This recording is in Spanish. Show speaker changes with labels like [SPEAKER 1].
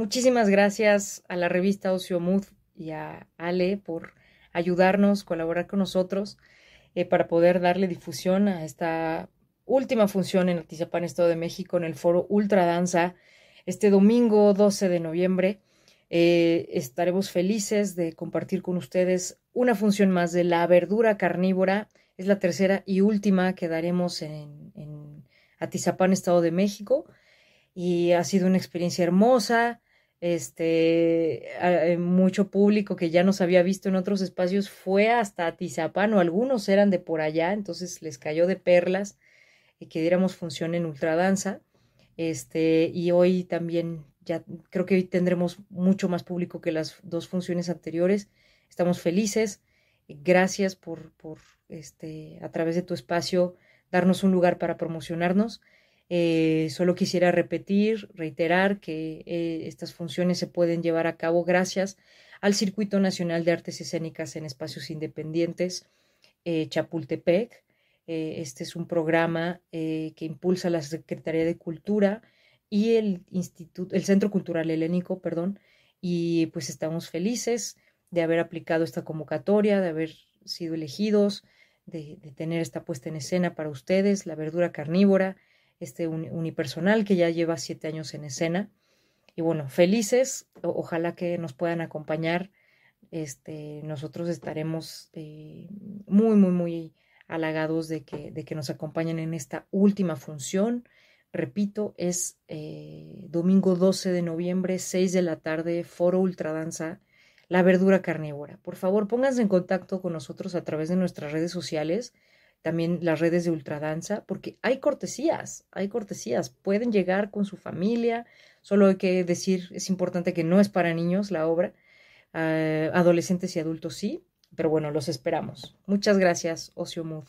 [SPEAKER 1] Muchísimas gracias a la revista Ocio Mood y a Ale por ayudarnos, colaborar con nosotros eh, para poder darle difusión a esta última función en Atizapán, Estado de México, en el foro Ultradanza este domingo 12 de noviembre. Eh, estaremos felices de compartir con ustedes una función más de la verdura carnívora. Es la tercera y última que daremos en, en Atizapán, Estado de México. Y ha sido una experiencia hermosa este, eh, mucho público que ya nos había visto en otros espacios fue hasta Tizapán o algunos eran de por allá, entonces les cayó de perlas y eh, que diéramos función en ultradanza. Este, y hoy también, ya creo que hoy tendremos mucho más público que las dos funciones anteriores. Estamos felices. Eh, gracias por, por este, a través de tu espacio, darnos un lugar para promocionarnos eh, solo quisiera repetir, reiterar que eh, estas funciones se pueden llevar a cabo gracias al Circuito Nacional de Artes Escénicas en Espacios Independientes, eh, Chapultepec. este es un programa que impulsa la Secretaría de Cultura y el, Instituto, el Centro Cultural Helénico, perdón, y pues estamos felices de haber aplicado esta convocatoria, de haber sido elegidos, de tener esta puesta en escena para ustedes, la verdura carnívora este unipersonal que ya lleva siete años en escena. Y bueno, felices, ojalá que nos puedan acompañar. Este, nosotros estaremos eh, muy, muy, muy halagados de que, de que, nos acompañen en esta última función. Repito, es eh, domingo 12 de noviembre, 6 de la tarde, Foro Ultradanza, La Verdura Carnívora. Por favor, pónganse en contacto con nosotros a través de nuestras redes sociales también las redes de ultradanza, porque hay cortesías, hay cortesías, pueden llegar con su familia, solo hay que decir, es importante que no es para niños la obra, ah, adolescentes y adultos sí, pero bueno, los esperamos. Muchas gracias, Ocio Mood.